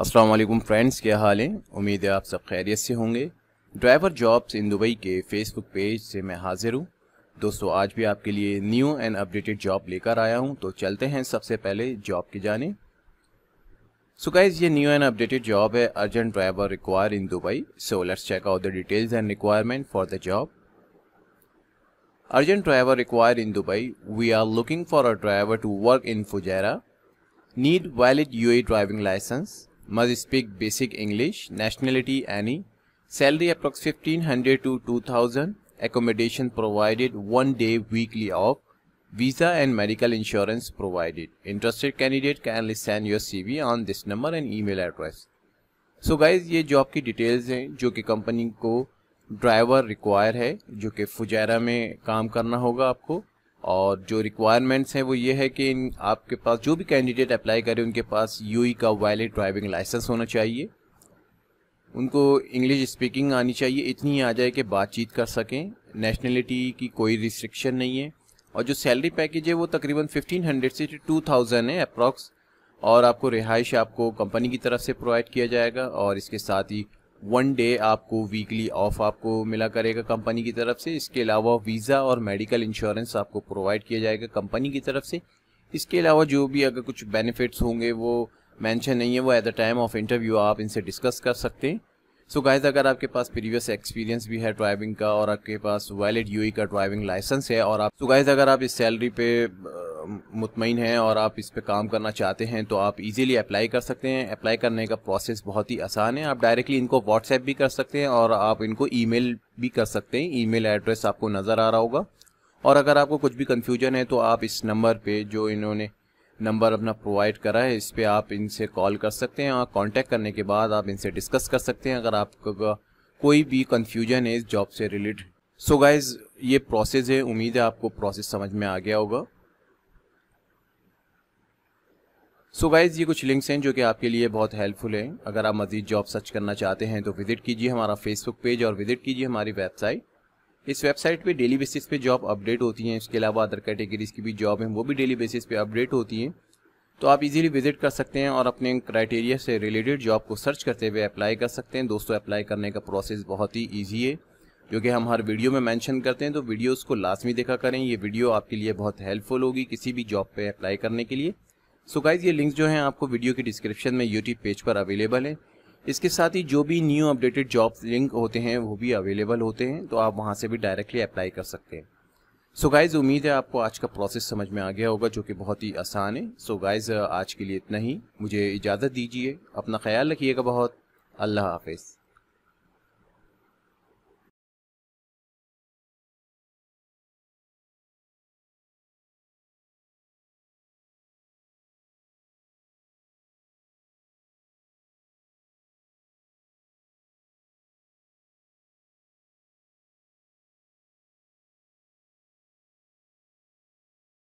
अस्सलाम वालेकुम फ्रेंड्स क्या हाल है उम्मीद है आप सब खैरियत से होंगे ड्राइवर जॉब्स इन दुबई के फेसबुक पेज से मैं हाजिर हूँ दोस्तों आज भी आपके लिए न्यू एंड अपडेटेड जॉब लेकर आया हूँ तो चलते हैं सबसे पहले जॉब की जाने सो so ये न्यू एंड अपडेटेड जॉब है urgent driver require in Dubai so let's check out the details and requirement for the job urgent driver require in Dubai we are looking for a driver to work in Fujairah need valid UAE driving licence must speak basic English, nationality any, salary approx 1500 to 2000, accommodation provided, one day weekly off, visa and medical insurance provided. Interested candidate kindly send your CV on this number and email address. So so guys ये job की details हैं जो कि company को driver require है जो कि Fujairah में काम करना होगा आपको और जो रिक्वायरमेंट्स हैं वो ये है कि इन आपके पास जो भी कैंडिडेट अप्लाई करें उनके पास यूई e का वैलिड ड्राइविंग लाइसेंस होना चाहिए उनको इंग्लिश स्पीकिंग आनी चाहिए इतनी ही आ जाए कि बातचीत कर सकें नेशनलिटी की कोई रिस्ट्रिक्शन नहीं है और जो सैलरी पैकेज है वो तकरीबन 1500 से 2000 है अप्रॉक्स और आपको रिहाइश आपको कंपनी की तरफ से प्रोवाइड किया जाएगा और इसके साथ ही वन डे आपको वीकली ऑफ आपको मिला करेगा कंपनी की तरफ से इसके अलावा वीज़ा और मेडिकल इंश्योरेंस आपको प्रोवाइड किया जाएगा कंपनी की तरफ से इसके अलावा जो भी अगर कुछ बेनिफिट्स होंगे वो मेंशन नहीं है वो at the time of interview आप इनसे डिस्कस कर सकते हैं सो so गाइस अगर आपके पास प्रीवियस एक्सपीरियंस भी है ड्राइविंग का और आपके पास वैलिड यू का ड्राइविंग लाइसेंस है और आप सो so गाइस अगर आप इस सैलरी पे मुतमिन हैं और आप इस पर काम करना चाहते हैं तो आप इजीली अप्लाई कर सकते हैं अप्लाई करने का प्रोसेस बहुत ही आसान है आप डायरेक्टली इनको व्हाट्सएप भी कर सकते हैं और आप इनको ईमेल भी कर सकते हैं ईमेल एड्रेस आपको नज़र आ रहा होगा और अगर आपको कुछ भी कन्फ्यूजन है तो आप इस नंबर पर जो इन्होंने नंबर अपना प्रोवाइड करा है इस पर आप इनसे कॉल कर सकते हैं और कॉन्टेक्ट करने के बाद आप इनसे डिस्कस कर सकते हैं अगर आपका कोई भी कन्फ्यूजन है इस जॉब से रिलेटेड सो गाइज़ ये प्रोसेस है उम्मीद है आपको प्रोसेस समझ में आ गया होगा सो so गाइज ये कुछ लिंक्स हैं जो कि आपके लिए बहुत हेल्पफुल हैं अगर आप मजीद जॉब सर्च करना चाहते हैं तो विजिट कीजिए हमारा फेसबुक पेज और विजिट कीजिए हमारी वेबसाइट इस वेबसाइट पे डेली बेसिस पे जॉब अपडेट होती हैं इसके अलावा अदर कैटेगरीज की भी जॉब हैं वो भी डेली बेसिस पे अपडेट होती हैं तो आप इजीली विजिट कर सकते हैं और अपने क्राइटेरिया से रिलेटेड जॉब को सर्च करते हुए अप्लाई कर सकते हैं दोस्तों अप्लाई करने का प्रोसेस बहुत ही ईजी है जो कि हम हर वीडियो में मैंशन करते हैं तो वीडियोज़ को लाजमी देखा करें ये वीडियो आपके लिए बहुत हेल्पफुल होगी किसी भी जॉब पर अप्लाई करने के लिए सो गाइज ये लिंक्स जो हैं आपको वीडियो के डिस्क्रिप्शन में यूट्यूब पेज पर अवेलेबल है इसके साथ ही जो भी न्यू अपडेटेड जॉब लिंक होते हैं वो भी अवेलेबल होते हैं तो आप वहाँ से भी डायरेक्टली अप्लाई कर सकते हैं सो so गाइज उम्मीद है आपको आज का प्रोसेस समझ में आ गया होगा जो कि बहुत ही आसान है सो so गाइज आज के लिए इतना ही मुझे इजाज़त दीजिए अपना ख्याल रखिएगा बहुत अल्लाह हाफिज़